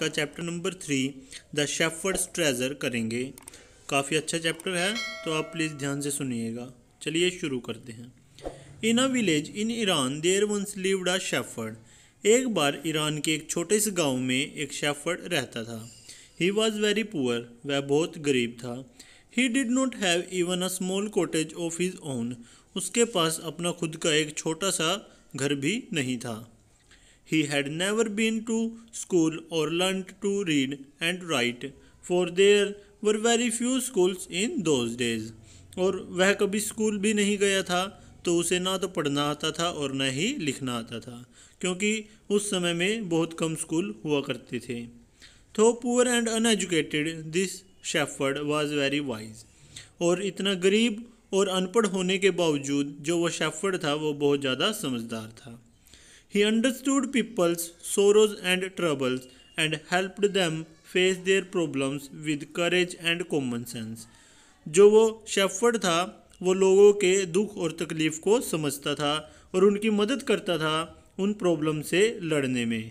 का chapter number three the shepherd's treasure करेंगे काफ़ी अच्छा चैप्टर है तो आप प्लीज़ ध्यान से सुनिएगा चलिए शुरू करते हैं in a village in Iran there once lived a shepherd एक बार ईरान के एक छोटे से गांव में एक शेफर्ड रहता था ही वॉज वेरी पुअर वह बहुत गरीब था he did not have even a small cottage of his own उसके पास अपना खुद का एक छोटा सा घर भी नहीं था He had never been to school or learned to read and write, for there were very few schools in those days. और वह कभी स्कूल भी नहीं गया था तो उसे ना तो पढ़ना आता था और ना ही लिखना आता था क्योंकि उस समय में बहुत कम स्कूल हुआ करते थे तो poor and uneducated this shepherd was very wise और इतना गरीब और अनपढ़ होने के बावजूद जो वह शेफर्ड था वो बहुत ज़्यादा समझदार था He understood people's sorrows and troubles and helped them face their problems with courage and common sense जो वो शेफर्ड था वो लोगों के दुख और तकलीफ़ को समझता था और उनकी मदद करता था उन प्रॉब्लम से लड़ने में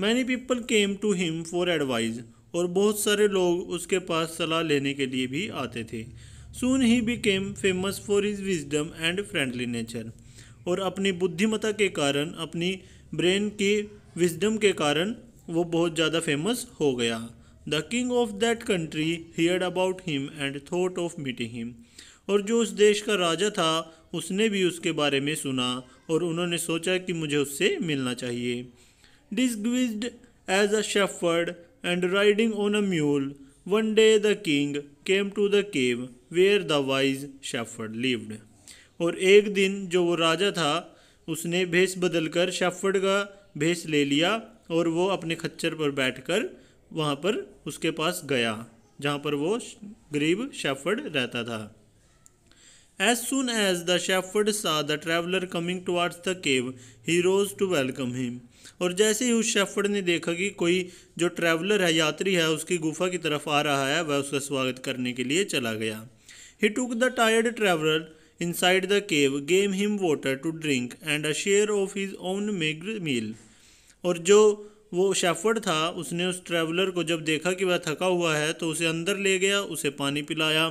many people came to him for advice और बहुत सारे लोग उसके पास सलाह लेने के लिए भी आते थे soon he became famous for his wisdom and friendly nature और अपनी बुद्धिमता के कारण अपनी ब्रेन की विजडम के कारण वो बहुत ज़्यादा फेमस हो गया the king of that country hear about him and thought of meeting him और जो उस देश का राजा था उसने भी उसके बारे में सुना और उन्होंने सोचा कि मुझे उससे मिलना चाहिए disguised as a shepherd and riding on a mule one day the king came to the cave where the wise shepherd lived और एक दिन जो वो राजा था उसने भेष बदलकर शेफर्ड का भेष ले लिया और वो अपने खच्चर पर बैठकर वहाँ पर उसके पास गया जहाँ पर वो गरीब शेफर्ड रहता था as soon as the shepherd saw the traveller coming towards the cave he rose to welcome him और जैसे ही उस शेफर्ड ने देखा कि कोई जो ट्रैवलर है यात्री है उसकी गुफा की तरफ आ रहा है वह उसका स्वागत करने के लिए चला गया he took the tired traveller inside the cave gave him water to drink and a share of his own meagre meal. और जो वो शेफर्ड था उसने उस ट्रैवलर को जब देखा कि वह थका हुआ है तो उसे अंदर ले गया उसे पानी पिलाया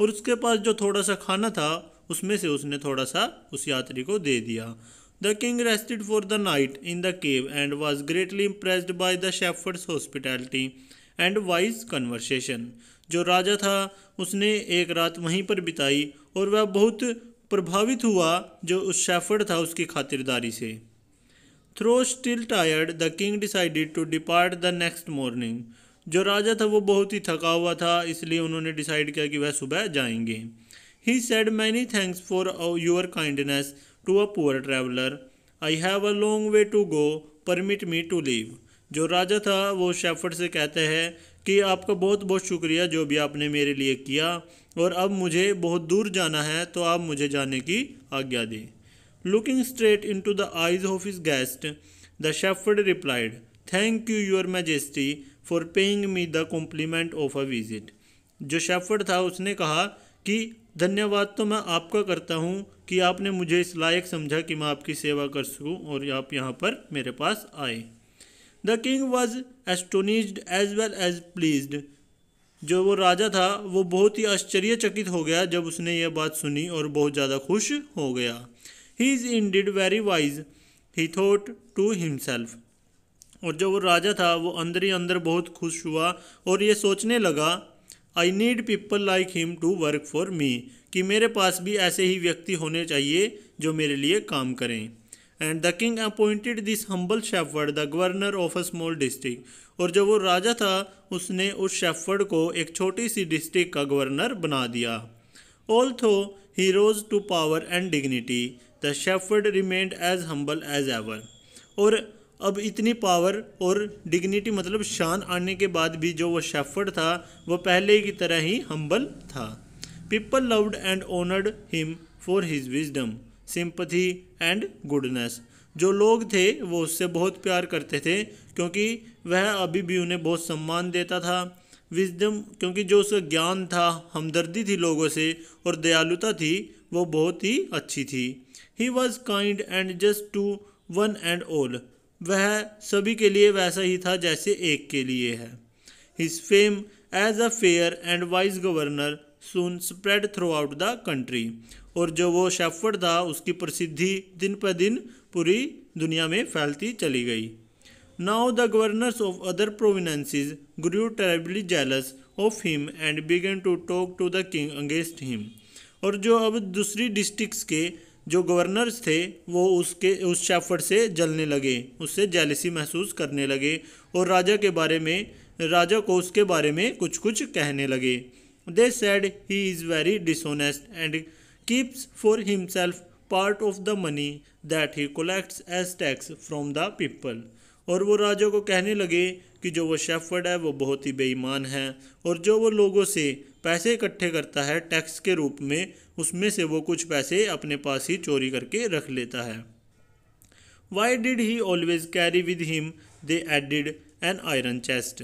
और उसके पास जो थोड़ा सा खाना था उसमें से उसने थोड़ा सा उस यात्री को दे दिया the king rested for the night in the cave and was greatly impressed by the shepherd's hospitality and wise conversation जो राजा था उसने एक रात वहीं पर बिताई और वह बहुत प्रभावित हुआ जो उस शेफर्ड था उसकी खातिरदारी से though still tired the king decided to depart the next morning जो राजा था वो बहुत ही थका हुआ था इसलिए उन्होंने डिसाइड किया कि वह सुबह जाएंगे he said many thanks for your kindness to a poor traveller I have a long way to go permit me to leave जो राजा था वो शेफर्ड से कहते हैं कि आपका बहुत बहुत शुक्रिया जो भी आपने मेरे लिए किया और अब मुझे बहुत दूर जाना है तो आप मुझे जाने की आज्ञा दें looking straight into the eyes of his guest the shepherd replied thank you your majesty for paying me the compliment of a visit जो शेफर्ड था उसने कहा कि धन्यवाद तो मैं आपका करता हूँ कि आपने मुझे इस लायक समझा कि मैं आपकी सेवा कर सकूँ और आप यहाँ पर मेरे पास आए the king was astonished as well as pleased जो वो राजा था वो बहुत ही आश्चर्यचकित हो गया जब उसने यह बात सुनी और बहुत ज़्यादा खुश हो गया he is indeed very wise he thought to himself और जो वो राजा था वो अंदर ही अंदर बहुत खुश हुआ और ये सोचने लगा I need people like him to work for me कि मेरे पास भी ऐसे ही व्यक्ति होने चाहिए जो मेरे लिए काम करें and the king appointed this humble shepherd the governor of a small district और जब वो राजा था उसने उस शेफर्ड को एक छोटी सी डिस्ट्रिक्ट का गवर्नर बना दिया although he rose to power and dignity the shepherd remained as humble as ever और अब इतनी पावर और डिग्निटी मतलब शान आने के बाद भी जो वो शेफर्ड था वो पहले की तरह ही हम्बल था people loved and honoured him for his wisdom sympathy and goodness जो लोग थे वो उससे बहुत प्यार करते थे क्योंकि वह अभी भी उन्हें बहुत सम्मान देता था विजडम क्योंकि जो उसका ज्ञान था हमदर्दी थी लोगों से और दयालुता थी वो बहुत ही अच्छी थी he was kind and just to one and all वह सभी के लिए वैसा ही था जैसे एक के लिए है his fame as a fair and wise governor spread throughout the country और जो वो शेफर्ड था उसकी प्रसिद्धि दिन पर दिन पूरी दुनिया में फैलती चली गई now the governors of other provinces grew terribly jealous of him and began to talk to the king against him और जो अब दूसरी डिस्ट्रिक्स के जो गवर्नर्स थे वो उसके उस शेफर्ड से जलने लगे उससे जेलसी महसूस करने लगे और राजा के बारे में राजा को उसके बारे में कुछ कुछ कहने लगे They said he is very dishonest and keeps for himself part of the money that he collects as tax from the people. और वो राजा को कहने लगे कि जो वो शेफर्ड है वो बहुत ही बेईमान है और जो वो लोगों से पैसे इकट्ठे करता है टैक्स के रूप में उसमें से वो कुछ पैसे अपने पास ही चोरी करके रख लेता है why did he always carry with him they added an iron chest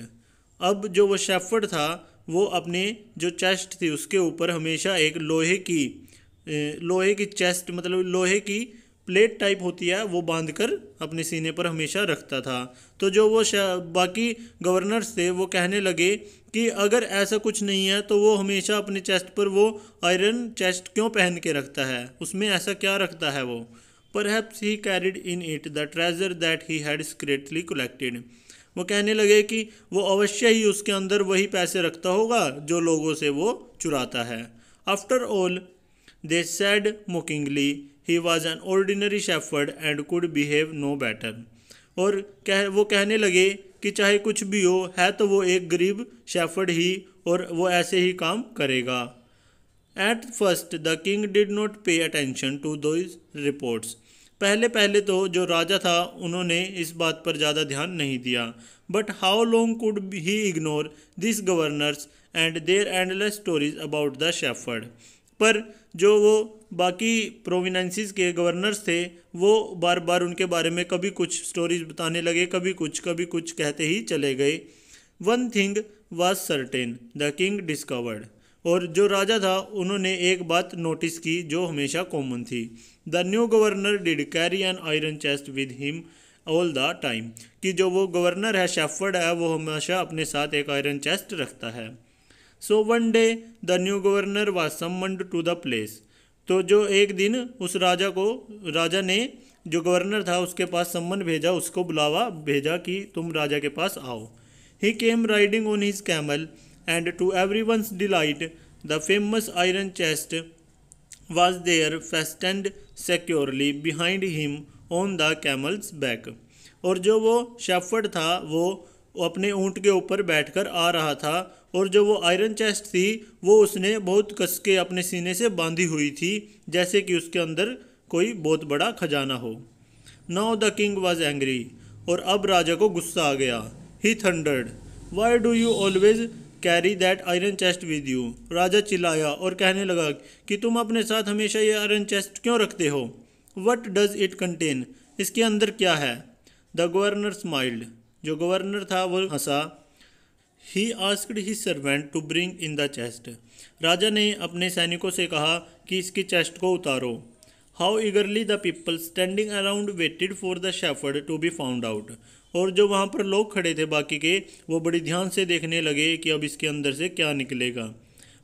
अब जो वो शेफर्ड था वो अपने जो चेस्ट थी उसके ऊपर हमेशा एक लोहे की लोहे की चेस्ट मतलब लोहे की प्लेट टाइप होती है वो बांध कर अपने सीने पर हमेशा रखता था तो जो वो बाकी गवर्नर्स थे वो कहने लगे कि अगर ऐसा कुछ नहीं है तो वो हमेशा अपने चेस्ट पर वो आयरन चेस्ट क्यों पहन के रखता है उसमें ऐसा क्या रखता है वो perhaps he carried in it the treasure that he had secretly collected वो कहने लगे कि वो अवश्य ही उसके अंदर वही पैसे रखता होगा जो लोगों से वो चुराता है after all they said mockingly he was an ordinary shepherd and could behave no better और कह वो कहने लगे कि चाहे कुछ भी हो है तो वो एक गरीब शेफर्ड ही और वो ऐसे ही काम करेगा at first the king did not pay attention to those reports पहले पहले तो जो राजा था उन्होंने इस बात पर ज़्यादा ध्यान नहीं दिया but how long could he ignore this governors and their endless stories about the shepherd पर जो वो बाकी प्रोविनेंसेस के गवर्नर्स थे वो बार बार उनके बारे में कभी कुछ स्टोरीज बताने लगे कभी कुछ कभी कुछ कहते ही चले गए one thing was certain the king discovered और जो राजा था उन्होंने एक बात नोटिस की जो हमेशा कॉमन थी the new governor did carry an iron chest with him all the time कि जो वो गवर्नर है शेफर्ड है वो हमेशा अपने साथ एक आयरन चेस्ट रखता है so one day the new governor was summoned to the place तो जो एक दिन उस राजा को राजा ने जो गवर्नर था उसके पास सम्मन भेजा उसको बुलावा भेजा कि तुम राजा के पास आओ he came riding on his camel and to everyone's delight the famous iron chest was there fastened securely behind him on the camel's back और जो वो शेफर्ड था वो अपने ऊँट के ऊपर बैठकर आ रहा था और जो वो आयरन चेस्ट थी वो उसने बहुत कस के अपने सीने से बांधी हुई थी जैसे कि उसके अंदर कोई बहुत बड़ा खजाना हो now the king was angry और अब राजा को गुस्सा आ गया he thundered why do you always carry that iron chest with you राजा चिल्लाया और कहने लगा कि तुम अपने साथ हमेशा ये आयरन चेस्ट क्यों रखते हो वट डज़ इट कंटेन इसके अंदर क्या है द गवर्नर स्माइल्ड जो गवर्नर था वो हंसा he asked his servant to bring in the chest राजा ने अपने सैनिकों से कहा कि इसकी चेस्ट को उतारो how eagerly the people standing around waited for the shepherd to be found out और जो वहाँ पर लोग खड़े थे बाकी के वो बड़ी ध्यान से देखने लगे कि अब इसके अंदर से क्या निकलेगा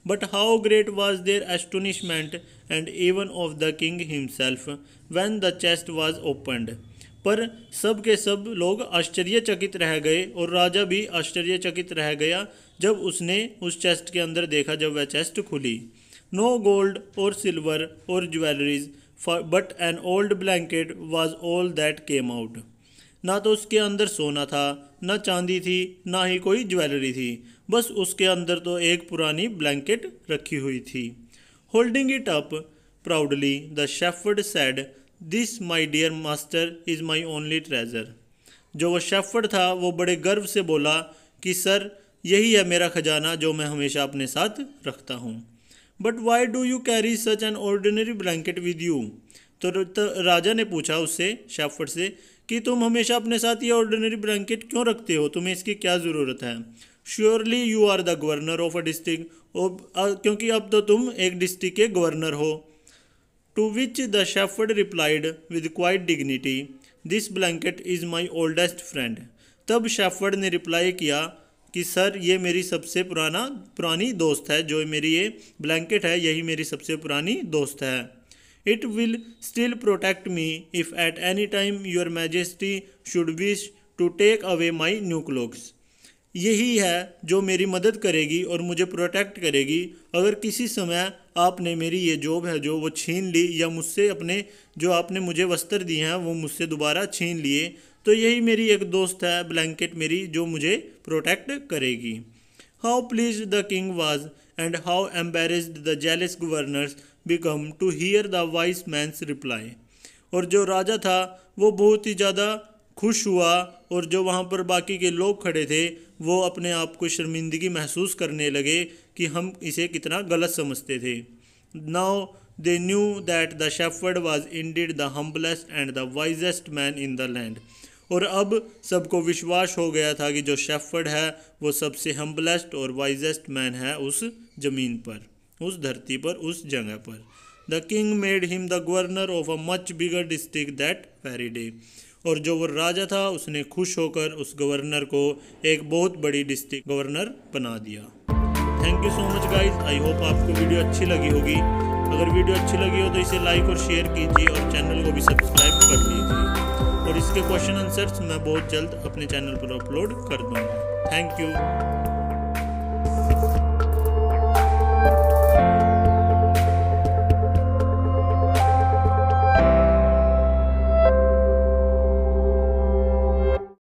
but how great was their astonishment and even of the king himself when the chest was opened पर सब के सब लोग आश्चर्यचकित रह गए और राजा भी आश्चर्यचकित रह गया जब उसने उस चेस्ट के अंदर देखा जब वह चेस्ट खुली नो गोल्ड और सिल्वर और jewelries but an old blanket was all that came out ना तो उसके अंदर सोना था ना चांदी थी ना ही कोई ज्वेलरी थी बस उसके अंदर तो एक पुरानी ब्लैंकेट रखी हुई थी holding it up proudly the shepherd said this my dear master is my only treasure जो वह शेफर्ड था वो बड़े गर्व से बोला कि सर यही है मेरा खजाना जो मैं हमेशा अपने साथ रखता हूँ but why do you carry such an ordinary blanket with you तो राजा ने पूछा उससे शेफर्ड से कि तुम हमेशा अपने साथ ये ऑर्डिनरी ब्लैंकेट क्यों रखते हो तुम्हें इसकी क्या ज़रूरत है surely you are the governor of a district क्योंकि अब तो तुम एक डिस्ट्रिक्ट के गवर्नर हो to which the shepherd replied with quiet dignity this blanket is my oldest friend तब शेफर्ड ने रिप्लाई किया कि सर ये मेरी सबसे पुराना पुरानी दोस्त है जो मेरी ये ब्लैंकेट है यही मेरी सबसे पुरानी दोस्त है will still protect me if at any time your majesty should wish to take away my new cloaks यही है जो मेरी मदद करेगी और मुझे प्रोटेक्ट करेगी अगर किसी समय आपने मेरी ये जॉब है जो वो छीन ली या मुझसे अपने जो आपने मुझे वस्त्र दिए हैं वो मुझसे दोबारा छीन लिए तो यही मेरी एक दोस्त है ब्लैंकेट मेरी जो मुझे प्रोटेक्ट करेगी how pleased the king was and how embarrassed the jealous governors became to hear the wise man's reply और जो राजा था वो बहुत ही ज़्यादा खुश हुआ और जो वहाँ पर बाकी के लोग खड़े थे वो अपने आप को शर्मिंदगी महसूस करने लगे कि हम इसे कितना गलत समझते थे now they knew that the shepherd was indeed the humblest and the wisest man in the land और अब सबको विश्वास हो गया था कि जो शेफर्ड है वो सबसे हम्बलेस्ट और वाइजेस्ट मैन है उस ज़मीन पर उस धरती पर उस जगह पर the king made him the governor of a much bigger district that very day और जो वो राजा था उसने खुश होकर उस गवर्नर को एक बहुत बड़ी डिस्ट्रिक्ट गवर्नर बना दिया thank you so much guys I hope आपको वीडियो अच्छी लगी होगी अगर वीडियो अच्छी लगी हो तो इसे लाइक और शेयर कीजिए और चैनल को भी सब्सक्राइब कर लीजिए और इसके क्वेश्चन आंसर्स मैं बहुत जल्द अपने चैनल पर अपलोड कर दूँगा थैंक यू